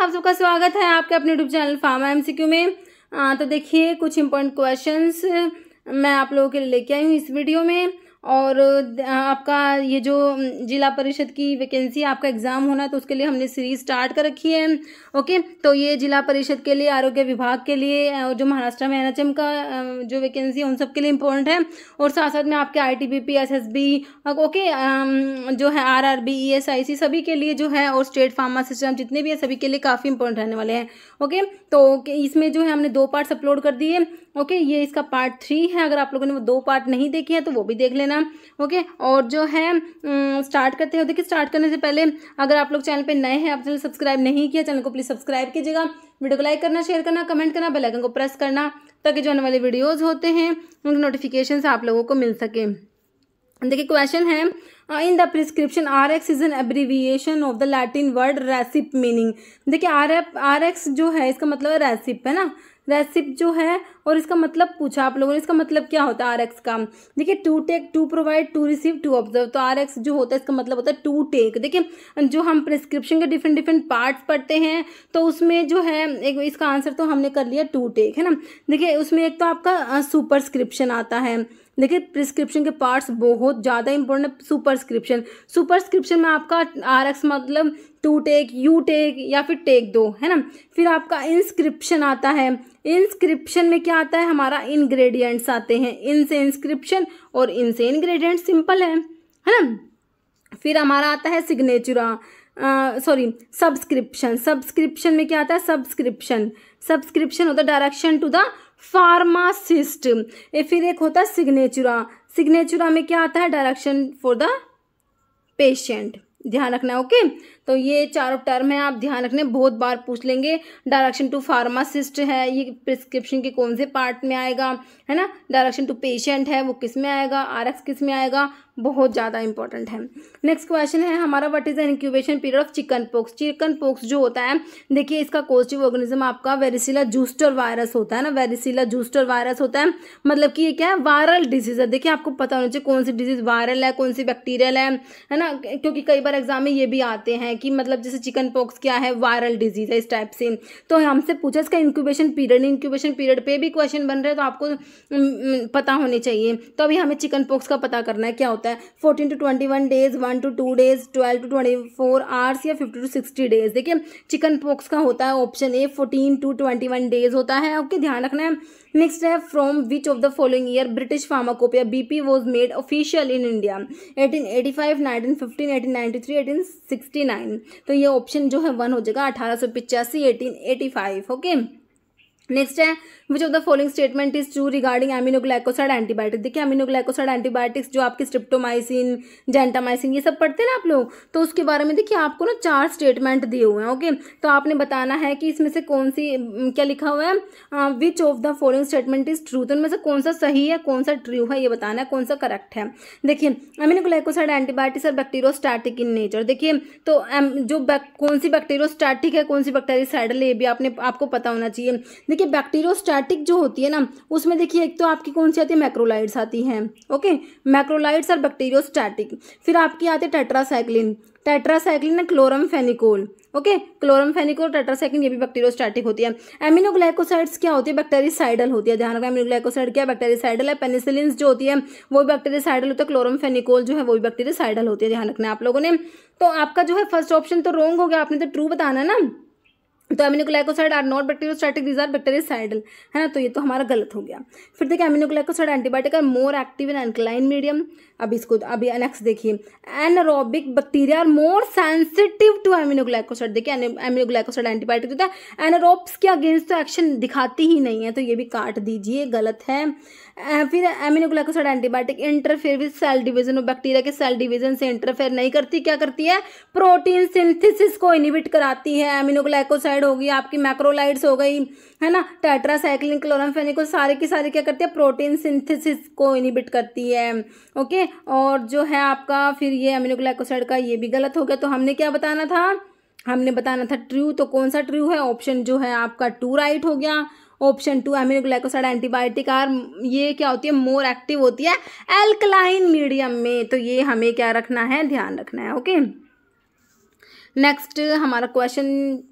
आप सबका स्वागत है आपके अपने यूट्यूब चैनल फार्मा एमसीक्यू में आ, तो देखिए कुछ इंपॉर्टेंट क्वेश्चंस मैं आप लोगों के लिए लेके आई हूँ इस वीडियो में और आपका ये जो जिला परिषद की वैकेंसी आपका एग्ज़ाम होना है तो उसके लिए हमने सीरीज स्टार्ट कर रखी है ओके तो ये जिला परिषद के लिए आरोग्य विभाग के लिए और जो महाराष्ट्र में एन का जो वैकेंसी है उन सब के लिए इम्पोर्टेंट है और साथ साथ में आपके I T B P S S B okay जो है R R B E S I C सभी के लिए जो है और स्टेट सिस्टम जितने भी है सभी के लिए काफ़ी इंपॉर्टेंट रहने वाले हैं ओके तो इसमें जो है हमने दो पार्ट्स अपलोड कर दिए ओके ये इसका पार्ट थ्री है अगर आप लोगों ने वो दो पार्ट नहीं देखे हैं तो वो भी देख लेना देना ओके और जो है स्टार्ट करते हैं देखिए स्टार्ट करने से पहले अगर आप लोग चैनल पे नए हैं आप चैनल सब्सक्राइब नहीं किया चैनल को प्लीज़ सब्सक्राइब कीजिएगा वीडियो को लाइक करना शेयर करना कमेंट करना बेलाइकन को प्रेस करना ताकि जो आने वाले वीडियोज़ होते हैं उनके नोटिफिकेशन आप लोगों को मिल सके देखिए क्वेश्चन है in the prescription R X is an abbreviation of the Latin word recipe meaning देखिए आर एफ आर एक्स जो है इसका मतलब रेसिप है ना रेसिप जो है और इसका मतलब पूछा आप लोगों ने इसका मतलब क्या होता है आर एक्स का देखिए to take to provide to receive to observe तो आर एक्स जो होता है इसका मतलब होता है टू टेक देखिए जो हम प्रिस्क्रिप्शन के डिफरेंट डिफरेंट पार्ट्स पढ़ते हैं तो उसमें जो है एक इसका आंसर तो हमने कर लिया टू टेक है ना देखिए उसमें एक तो आपका सुपरस्क्रिप्शन आता है देखिए प्रिस्क्रिप्शन के पार्ट्स बहुत ज़्यादा इंपॉर्टेंट है सुपरस्क्रिप्शन सुपरस्क्रिप्शन में आपका आर एक्स मतलब टू टेक यू टेक या फिर टेक दो है ना फिर आपका इंस्क्रिप्शन आता है इंस्क्रिप्शन में क्या आता है हमारा इंग्रेडिएंट्स आते हैं इन से इंस्क्रिप्शन और इन से इंग्रेडिएंट सिंपल है है ना फिर हमारा आता है सिग्नेचुरा सॉरी सब्सक्रिप्शन सब्सक्रिप्शन में क्या आता है सब्सक्रिप्शन सब्सक्रिप्शन होता है डायरेक्शन टू द फार्मासिस्ट फिर एक होता है सिग्नेचुरा सिग्नेचुरा में क्या आता है डायरेक्शन फॉर द पेशेंट ध्यान रखना है ओके तो ये चारों टर्म है आप ध्यान रखने बहुत बार पूछ लेंगे डायरेक्शन टू फार्मासिस्ट है ये प्रिस्क्रिप्शन के कौन से पार्ट में आएगा है ना डायरेक्शन टू पेशेंट है वो किस में आएगा आर किस में आएगा बहुत ज़्यादा इंपॉर्टेंट है नेक्स्ट क्वेश्चन है हमारा what is the incubation period of chicken pox chicken pox जो होता है देखिए इसका कोस्टिव ऑर्गेनिज्म आपका वेरिसिला जूस्टर वायरस होता है ना वेरिसिला जूस्टर वायरस होता है मतलब कि ये क्या है वायरल डिजीज़ है देखिए आपको पता होना चाहिए कौन सी डिजीज़ वायरल है कौन सी बैक्टीरियल है है ना क्योंकि कई बार एग्जाम में ये भी आते हैं कि मतलब जैसे चिकन पॉक्स क्या है वायरल डिजीज़ है इस टाइप से तो हमसे पूछा इसका इंक्यूबेशन पीरियड इंक्यूबेशन पीरियड पर भी क्वेश्चन बन रहे हैं तो आपको पता होने चाहिए तो अभी हमें चिकन पॉक्स का पता करना है क्या होता है जाता है fourteen to twenty one days one to two days twelve to twenty four hours या फिफ्टी टू सिक्सटी डेज देखिए चिकन पॉक्स का होता है option A fourteen to twenty one days होता है ओके ध्यान रखना है नेक्स्ट है from which of the following year British Pharmacopoeia BP was made official in India eighteen eighteen eighty five nineteen fifteen ninety three eighteen sixty nine तो ये option जो है वन हो जाएगा अठारह सौ पिचासी eighteen eighty five okay next है which of the following statement is true regarding aminoglycoside antibiotic देखिए एमिनोग्लाइकोसाइड एंटीबायोटिक्स जो आपकी स्ट्रिप्टोमाइसिन जेंटामाइसिन ये सब पढ़ते हैं ना आप लोग तो उसके बारे में देखिए आपको ना चार स्टेटमेंट दिए हुए हैं ओके तो आपने बताना है कि इसमें से कौन सी क्या लिखा हुआ है which of the following statement is true तो उनमें से कौन सा सही है कौन सा ट्रू है ये बताना है कौन सा करेक्ट है देखिए एमिनोग्लाइकोसाइड एंटीबायोटिक्स और बैक्टीरियोस्टैटिक इन नेचर देखिए तो जो कौन सी बैक्टीरियोस्टैटिक है कौन सी बैक्टीरिया ये भी आपने आपको पता होना चाहिए देखिए बैक्टीरियोस्टैटिक स्टैटिक जो होती है ना उसमें देखिए एक तो आपकी कौन सी आती है मैक्रोलाइड्स आती हैं ओके मैक्रोलाइड्स और बैक्टीरियोस्टैटिक फिर आपकी आती है टेट्रासाइक्लिन टेट्रासाइक्लिन है chloramphenicol okay chloramphenicol tetracycline ये भी बैक्टीरियोस्टैटिक होती है एमिनोग्लाइकोसाइड्स क्या होती है बैक्टेरियसाइडल होती है ध्यान रखना एमिनोग्लाइकोसाइड क्या बैक्टेरियसाइडल है पेनिसिलिन जो होती है वो भी बैक्टेरियसाइडल होता है क्लोरम फेनिकोल जो है वो भी बैक्टेरियसाइडल होती है ध्यान रखना आप लोगों ने तो आपका जो है फर्स्ट ऑप्शन तो रॉन्ग हो गया आपने तो ट्रू बताना ना तो aminoglycoside are not bacteriostatic these are bactericidal है ना तो ये तो हमारा गलत हो गया फिर देखिए aminoglycoside antibiotic are more active in alkaline medium अभी इसको अभी नेक्स्ट देखिए anaerobic bacteria are more sensitive to aminoglycoside देखिए एमिनोग्लाइकोसाइड एंटीबायोटिक होता है एनारोब्स के अगेंस्ट तो एक्शन दिखाती ही नहीं है तो ये भी काट दीजिए गलत है फिर aminoglycoside antibiotic interfere with cell division और बैक्टीरिया के सेल डिविजन से इंटरफेयर नहीं करती क्या करती है प्रोटीन सिंथिस को इनिबिट कराती है एमिनोग्लाइकोसाइड हो गई आपकी मैक्रोलाइड्स हो गई है ना टेट्रासाइक्लिन क्लोरामफेनिकोल सारे की सारी क्या करती है प्रोटीन सिंथेसिस को इनिबिट करती है ओके और जो है आपका फिर ये अमीनोग्लाइकोसाइड का ये भी गलत हो गया तो हमने क्या बताना था हमने बताना था ट्रू तो कौन सा ट्रू है ऑप्शन जो है आपका टू राइट हो गया option two aminoglycoside antibiotic are ये क्या होती है मोर एक्टिव होती है एल्कलाइन मीडियम में तो ये हमें क्या रखना है ध्यान रखना है ओके okay? नेक्स्ट हमारा क्वेश्चन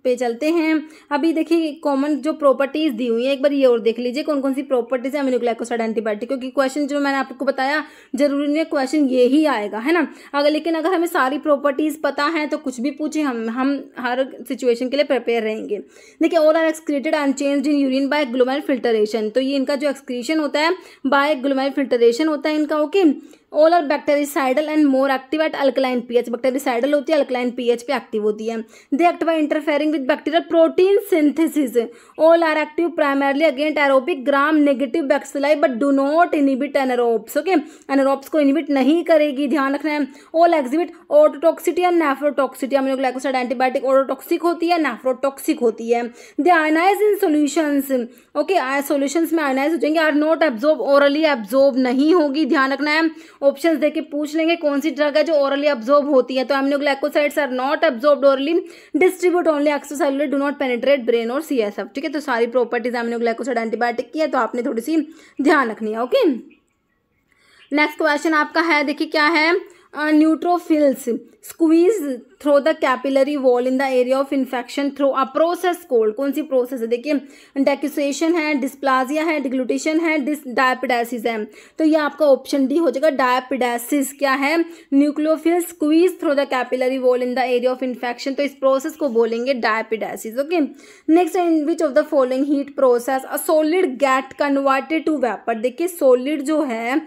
पे चलते हैं अभी देखिए कॉमन जो प्रॉपर्टीज़ दी हुई है एक बार ये और देख लीजिए कौन कौन सी प्रॉपर्टीज़ है अमीनोग्लाइकोसाइड एंटीबायोटिक क्योंकि क्वेश्चन जो मैंने आपको बताया जरूरी नहीं है क्वेश्चन ये ही आएगा है ना अगर लेकिन अगर हमें सारी प्रॉपर्टीज़ पता हैं तो कुछ भी पूछे हम हम हर सिचुएशन के लिए प्रिपेयर रहेंगे देखिए all are excreted unchanged in urine by glomerular filtration तो ये इनका जो एक्सक्रीशन होता है बाय ग्लोमेल फिल्टरेशन होता है इनका okay okay? All are bactericidal and more active at alkaline pH bactericidal होती है अल्कलाइन पीएच पे एक्टिव होती है they act by interfering with bacterial protein synthesis all are active primarily against aerobic gram negative bacilli but do not inhibit anaerobes okay anaerobes को inhibit नहीं करेगी ध्यान रखना है all exhibit ototoxicity and nephrotoxicity हम लोग ग्लाइकोसाइड एंटीबायोटिक ऑटोटॉक्सिक होती है नेफ्रोटॉक्सिक होती है they ionize in solutions okay solutions में आयनाइज हो जाएंगे are not absorb orally absorb नहीं होगी ध्यान रखना है ऑप्शन दे के पूछ लेंगे कौन सी ड्रग है जो ओरली अब्जॉर्ब होती है तो aminoglycosides are not absorb orally distribute only extracellular do not penetrate brain और सी ठीक है तो सारी प्रॉपर्टीज एमनोग्लाइकोसाइड एंटीबायोटिक की है तो आपने थोड़ी सी ध्यान रखनी है ओके नेक्स्ट क्वेश्चन आपका है देखिए क्या है neutrophils uh, squeeze through the capillary wall in the area of infection through a process called कौन सी प्रोसेस है देखिए डेक्यूसेशन है डिस्प्लाजिया है डिग्लूटेशन है डिस डायपिडासिस है तो ये आपका ऑप्शन डी हो जाएगा डायपिडासिस क्या है nucleophile squeeze through the capillary wall in the area of infection तो इस प्रोसेस को बोलेंगे diapedesis okay next in which of the following heat process a solid get converted to vapour देखिए solid जो है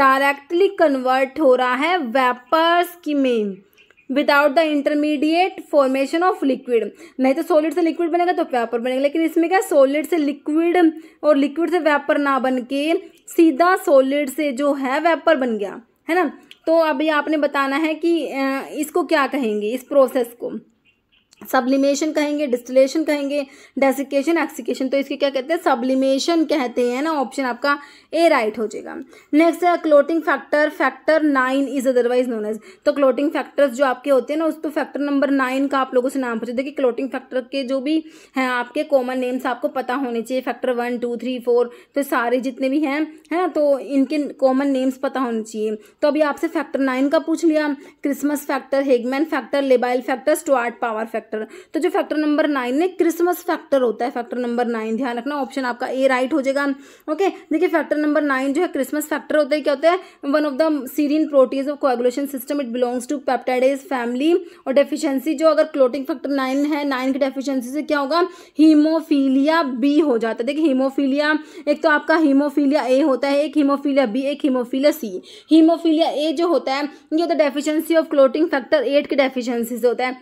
डायरेक्टली कन्वर्ट हो रहा है वेपर्स की में without the intermediate formation of liquid नहीं तो सॉलिड से लिक्विड बनेगा तो व्यापर बनेगा लेकिन इसमें क्या सॉलिड से लिक्विड और लिक्विड से व्यापर ना बन के सीधा सॉलिड से जो है व्यापर बन गया है ना तो अभी आपने बताना है कि इसको क्या कहेंगे इस प्रोसेस को सब्लिमेशन कहेंगे डिस्टिलेशन कहेंगे डेसिकेशन एक्सिकेशन तो इसके क्या कहते हैं सब्लिमेशन कहते हैं ना ऑप्शन आपका ए राइट हो जाएगा नेक्स्ट है clotting factor factor nine is otherwise known as तो क्लोटिंग फैक्टर्स जो आपके होते हैं ना उस तो फैक्टर नंबर नाइन का आप लोगों से नाम पूछे देखिए क्लोटिंग फैक्टर के जो भी हैं आपके कॉमन नेम्स आपको पता होने चाहिए factor one two three four तो सारे जितने भी हैं है ना तो इनके कॉमन नेम्स पता होने चाहिए तो अभी आपसे फैक्टर नाइन का पूछ लिया Christmas factor Hageman factor labile factor Stuart power factor factor तो जो फैक्टर नंबर नाइन है क्रिसमस फैक्टर होता है फैक्टर नंबर नाइन ध्यान रखना ऑप्शन आपका ए राइट हो जाएगा ओके देखिए फैक्टर नंबर नाइन जो है क्रिसमस फैक्टर होता है क्या होता है one of the serine protease of coagulation system it belongs to peptidase family और डेफिशियंसी जो अगर क्लोटिंग फैक्टर नाइन है नाइन की डेफिशियंसी से क्या होगा हीमोफीलिया बी हो जाता है देखिए हीमोफीलिया एक तो आपका हीमोफीलिया ए होता है एक हीमोफीलिया बी एक हीमोफीलिया सी हीमोफीलिया ए जो होता है ये होता है deficiency of clotting factor eight की डेफिशियंसी से होता है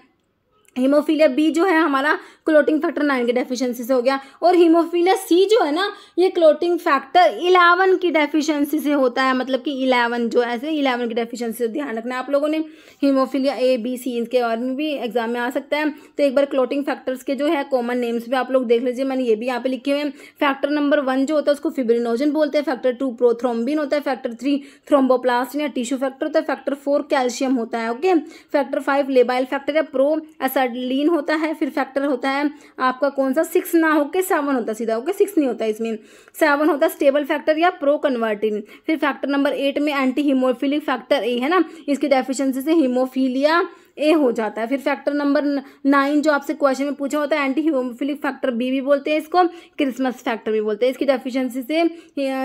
हीमोफीलिया बी जो है हमारा क्लोटिंग फैक्टर नाइन की डेफिशिएंसी से हो गया और हीमोफीलिया सी जो है ना ये क्लोटिंग फैक्टर इलेवन की डेफिशिएंसी से होता है मतलब कि इलेवन जो ऐसे इलेवन की डेफिशिएंसी से ध्यान रखना है आप लोगों ने हीमोफीलिया ए बी सी इनके और में भी एग्जाम में आ सकता है तो एक बार क्लोटिंग फैक्टर्स के जो है कॉमन नेम्स भी आप लोग देख लीजिए मैंने ये भी यहाँ पे लिखे हुए फैक्टर नंबर वन जो होता है उसको फिब्रिनोजन बोलते हैं फैक्टर टू प्रोथ्रोम्बिन होता है फैक्टर थ्री थ्रोम्बोप्लास्ट या टिश्यू फैक्टर होता है फैक्टर फोर कैल्शियम होता है okay factor five labile factor या प्रो एस सडलीन होता है फिर फैक्टर होता है आपका कौन सा सिक्स ना होके सेवन होता है सीधा होके सिक्स नहीं होता इसमें सेवन होता है स्टेबल फैक्टर या प्रो कन्वर्टिन फिर फैक्टर नंबर एट में एंटी हीमोफिलिक फैक्टर ए है ना इसकी डेफिशिएंसी से हीमोफीलिया ए हो जाता है फिर फैक्टर नंबर नाइन जो आपसे क्वेश्चन में पूछा होता है एंटी हीमोफिलिक फैक्टर बी भी बोलते हैं इसको क्रिसमस फैक्टर भी बोलते हैं इसकी डेफिशिएंसी से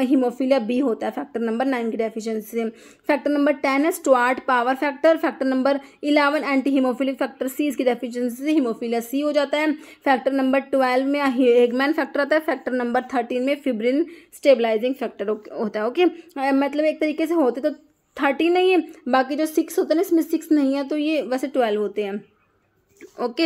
हीमोफिलिया बी होता है फैक्टर नंबर नाइन की डेफिशिएंसी से फैक्टर नंबर टेन है Stuart power factor factor number eleven anti haemophilic factor C इसकी डेफिशिएंसी से हीमोफिलिया सी हो जाता है फैक्टर नंबर ट्वेल्व में हेगमैन फैक्टर आता है फैक्टर नंबर थर्टीन में फिब्रिन स्टेबलाइजिंग फैक्टर होता है ओके मतलब एक तरीके से होते तो थर्टीन नहीं है बाकी जो सिक्स होते हैं ना इसमें सिक्स नहीं है तो ये वैसे ट्वेल्व होते हैं ओके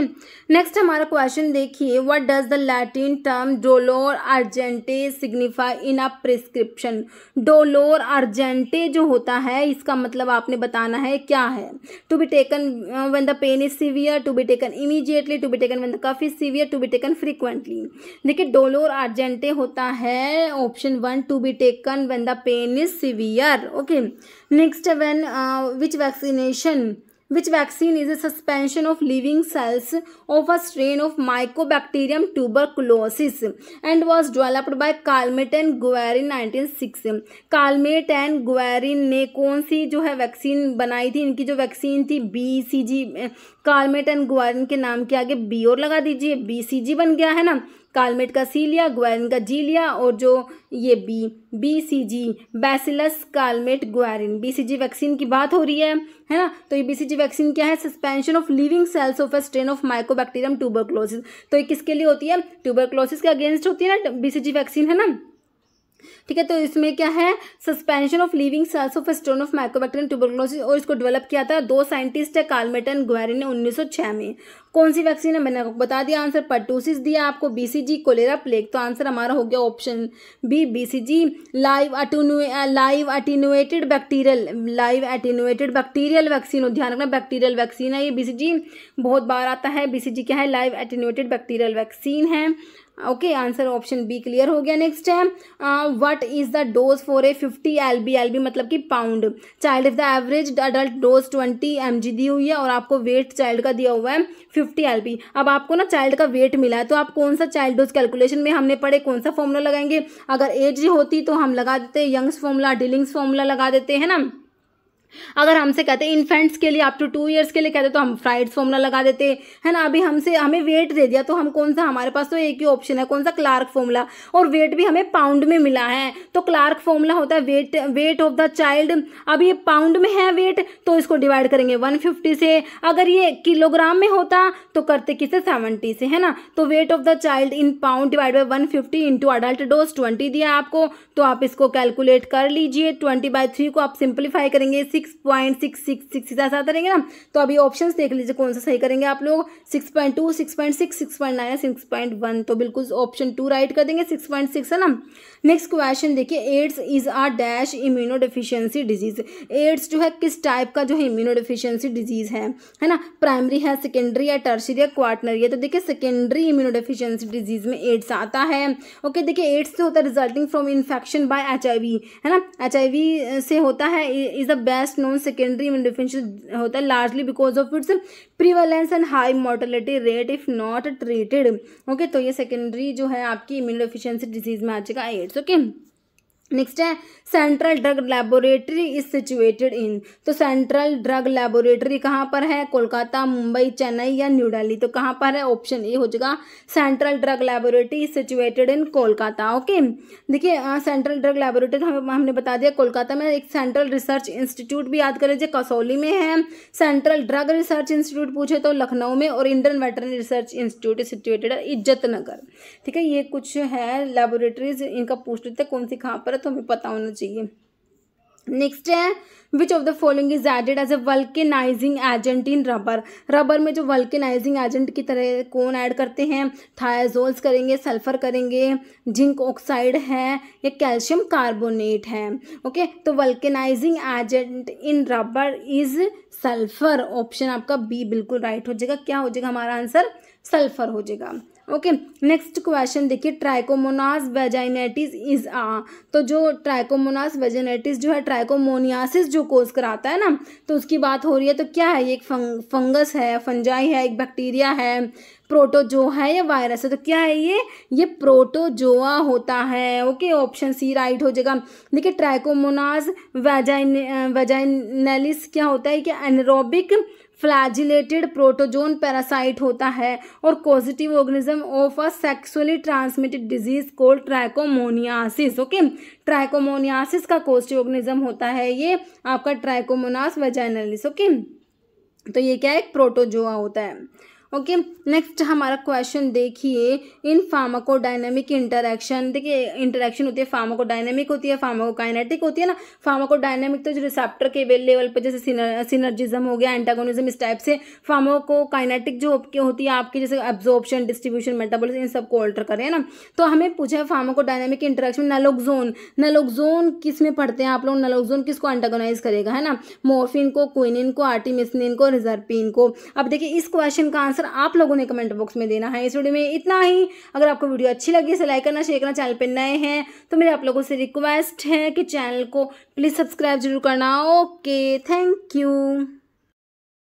नेक्स्ट हमारा क्वेश्चन देखिए what does the Latin term dolor urgente signify in a prescription dolor urgente जो होता है इसका मतलब आपने बताना है क्या है to be taken when the pain is severe to be taken immediately to be taken when the cough is severe to be taken frequently देखिए डोलोर अर्जेंटे होता है option one to be taken when the pain is severe okay next when which vaccination which vaccine is a suspension of living cells of a strain of bacterium tuberculosis and was developed by Calmette and गुवेरिन nineteen six Calmette and Guerin ने कौन सी जो है vaccine बनाई थी इनकी जो vaccine थी B C G Calmette and Guerin के नाम के आगे बी और लगा दीजिए बी सी जी बन गया है ना कालमेट का सीलिया ग्वैरिन का जीलिया और जो ये B B C G bacillus Calmette Guerin B C G vaccine की बात हो रही है है ना तो ये बी सी जी वैक्सीन क्या है suspension of living cells of a strain of mycobacterium tuberculosis तो ये किसके लिए होती है ट्यूबरक्लोसिस के अगेंस्ट होती है ना बी सी जी वैक्सीन है ना ठीक है तो इसमें क्या है suspension of living cells of strain of mycobacterium tuberculosis और इसको डेवलप किया था दो साइंटिस्ट है कार्लमेटन ग्वेरी ने 1906 में कौन सी वैक्सीन है मैंने आपको बता दिया आंसर पर्टूसिस दिया आपको बीसीजी कोलेरा प्लेग तो आंसर हमारा हो गया option B BCG live live attenuated bacterial live attenuated bacterial vaccine हो ध्यान रखना बैक्टीरियल वैक्सीन है ये बीसीजी बहुत बार आता है बीसीजी क्या है लाइव एटीनुएटेड बैक्टीरियल वैक्सीन है okay answer option B clear हो गया नेक्स्ट है what is the dose for a fifty L B L B मतलब कि pound child if the average adult dose twenty M G दी हुई है और आपको वेट चाइल्ड का दिया हुआ है फिफ्टी एल बी अब आपको ना चाइल्ड का वेट मिला है तो आप कौन सा चाइल्ड डोज कैलकुलेशन में हमने पढ़े कौन सा फॉर्मूला लगाएंगे अगर एज होती तो हम लगा देते यंग्स फॉर्मूला डिलिंग्स फॉर्मूला लगा देते हैं ना अगर हमसे कहते इन्फेंट्स के लिए अप टू टू ईयर्स के लिए कहते तो हम फ्राइड्स फॉर्मूला लगा देते है ना अभी हमसे हमें वेट दे दिया तो हम कौन सा हमारे पास तो एक ही ऑप्शन है कौन सा क्लार्क फॉर्मूला और वेट भी हमें पाउंड में मिला है तो क्लार्क फॉर्मूला होता है weight weight of the child अब ये पाउंड में है वेट तो इसको डिवाइड करेंगे वन फिफ्टी से अगर ये किलोग्राम में होता तो करते किसे सेवेंटी से है ना तो weight of the child in pound divide by one fifty into adult dose twenty दिया आपको तो आप इसको कैलकुलेट कर लीजिए ट्वेंटी बाई थ्री को आप सिंप्लीफाई करेंगे इसी six point six six six ऐसा आता रहेंगे ना तो अभी ऑप्शन देख लीजिए कौन सा सही करेंगे आप लोग six point two six point six six point nine six point one तो बिल्कुल ऑप्शन टू राइट कर देंगे सिक्स पॉइंट सिक्स है ना नेक्स्ट क्वेश्चन देखिए AIDS is a dash immunodeficiency disease AIDS जो है किस टाइप का जो है इम्यूनो डिफिशियंसी डिजीज है है ना प्राइमरी है सेकेंडरी है टर्सरी है क्वार्टनरी है तो देखिए सेकेंडरी इम्यूनो डिफिशियंसी डिजीज में एड्स आता है ओके देखिए एड्स से होता है resulting from infection by H है ना एच से होता है is the best best known secondary में होता है largely because of its prevalence and high mortality rate if not treated okay तो ये सेकेंडरी जो है आपकी इम्यून डिफिशियंसी डिजीज में आ जाएगा एड्स ओके नेक्स्ट है central drug laboratory is situated in तो सेंट्रल ड्रग लेबोरेटरी कहाँ पर है कोलकाता मुंबई चेन्नई या न्यू दिल्ली तो कहाँ पर है ऑप्शन ए हो जाएगा central drug laboratory is situated in Kolkata okay देखिए सेंट्रल ड्रग लेबोरेटरी हम, हमने बता दिया कोलकाता में एक सेंट्रल रिसर्च इंस्टीट्यूट भी याद कर लीजिए कसौली में है सेंट्रल ड्रग रिसर्च इंस्टीट्यूट पूछे तो लखनऊ में और Indian veterinary research institute is situated Izzatnagar ठीक है ये कुछ है लेबोरेटरीज इनका पूछ लेते कौन सी कहाँ पर तो हमें पता होना चाहिए नेक्स्ट है which of the following is added as a vulcanising agent in rubber rubber में जो वल्केनाइजिंग एजेंट की तरह कौन ऐड करते हैं थायाजोल्स करेंगे सल्फर करेंगे जिंक ऑक्साइड है या कैल्शियम कार्बोनेट है ओके okay? तो vulcanising agent in rubber is sulphur option आपका बी बिल्कुल राइट हो जाएगा क्या हो जाएगा हमारा आंसर सल्फर हो जाएगा ओके नेक्स्ट क्वेश्चन देखिए ट्राइकोमोनास वेजाइनेटिस इज आ तो जो ट्राइकोमोनास वेजाइनेटिस जो है ट्राइकोमोनियासिस जो कोज कराता है ना तो उसकी बात हो रही है तो क्या है ये एक फंग, फंगस है फंजाई है एक बैक्टीरिया है प्रोटोजो है या वायरस है तो क्या है ये ये प्रोटोजोआ होता है ओके ऑप्शन सी राइट हो जाएगा देखिए ट्राइकोमोनास वेजाइन वेजाइनेलिस क्या होता है कि एनरोबिक फ्लैजिलेटेड प्रोटोजोन पैरासाइट होता है और positive organism of a sexually transmitted disease called trichomoniasis okay trichomoniasis का पॉजिटिव ऑर्गेनिज्म होता है ये आपका ट्राइकोमोनास वेजाइनलिस ओके तो ये क्या है एक प्रोटोजोआ होता है ओके नेक्स्ट हमारा क्वेश्चन देखिए इन फार्माकोडाइनमिक इंटरेक्शन देखिए इंटरेक्शन होती है फार्माकोडाइनमिक होती है फार्माकोकाइनेटिक होती है ना फार्माकोडाइनमिक तो जो रिसेप्टर के लेवल पर जैसे सिनर्जिज्म हो गया एंटागोनिज्म इस टाइप से फार्माकोकाइनेटिक जो होती है आपकी जैसे एब्जॉर्प्शन डिस्ट्रीब्यूशन मेटाबोलिज्म इन सबको ऑल्टर करें ना तो हमें पूछा है फार्माकोडाइनमिक इंटरेक्शन नलोक्जोन नलोक्जोन किस में पढ़ते हैं आप लोग नलोक्जोन किसको एंटागोनाइज करेगा है ना मोफिन को क्विनिन को आर्टिमिसनिन को रिजर्पिन को अब देखिए इस क्वेश्चन का आंसर आंसर आप लोगों ने कमेंट बॉक्स में देना है इस वीडियो में इतना ही अगर आपको वीडियो अच्छी लगी इसे लाइक करना शेयर करना चैनल पर नए हैं तो मेरे आप लोगों से रिक्वेस्ट है कि चैनल को प्लीज़ सब्सक्राइब जरूर करना ओके थैंक यू